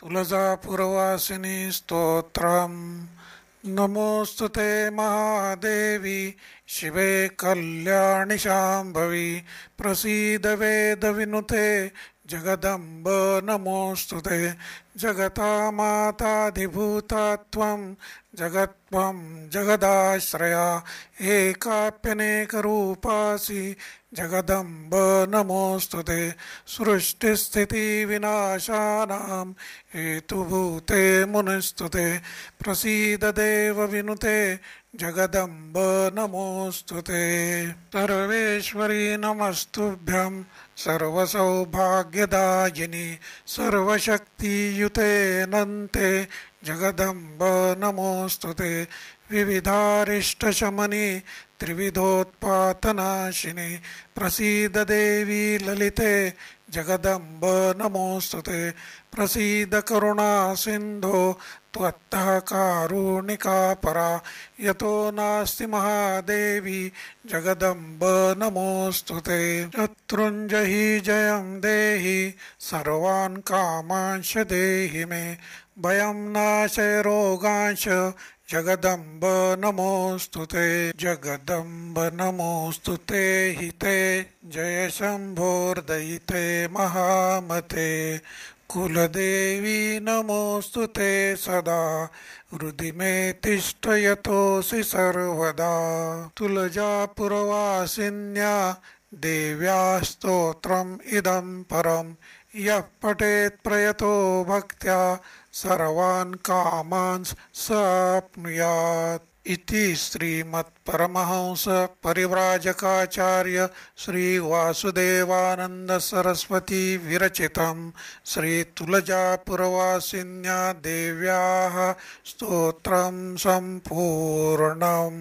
तुलजापुरवासिनी स्तोत्रं नमोऽस्तु ते महादेवी शिवे कल्याणी शाम्भवि प्रसीदवेदविनुते जगदम्ब नमोऽस्तु ते जगता माताधिभूता त्वं जगत्त्वं जगदाश्रया एकाप्यनेकरूपासि जगदम्ब नमोऽस्तु ते सृष्टिस्थितिविनाशानां हेतुभूते मुनिस्तु ते प्रसीददेव विनुते जगदम्ब नमोऽस्तु ते सर्वेश्वरी नमस्तुभ्यं सर्वसौभाग्यदायिनि सर्वशक्तियु युते नन्ते जगदम्ब नमोऽस्तु ते विविधारिष्टशमनि त्रिविधोत्पातनाशिनि प्रसीद देवी ललिते जगदंब नमोस्तुते प्रसीद करुणा सिंधो कारुणिका परा यतो नास्ति महादेवी जगदंब नमोस्तुते शत्रुञ्जहि जयं देहि सर्वान् कामांश देहि मे भयं नाशय रोगांश जगदंब नमोस्तुते ते जगदम्ब हिते जय शंभोर्दयिते महामते कुलदेवी नमोस्तुते सदा हृदि मे तिष्ठ यतोऽसि सर्वदा तुलजापुरवासिन्या देव्या स्तोत्रम् इदं परं यः पठेत् प्रयतो भक्त्या सर्वान् कामान् साप्नुयात् इति श्रीमत्परमहंसपरिव्राजकाचार्य श्रीवासुदेवानन्दसरस्वतीविरचितं श्रीतुलजापुरवासिन्या देव्याः स्तोत्रं सम्पूर्णम्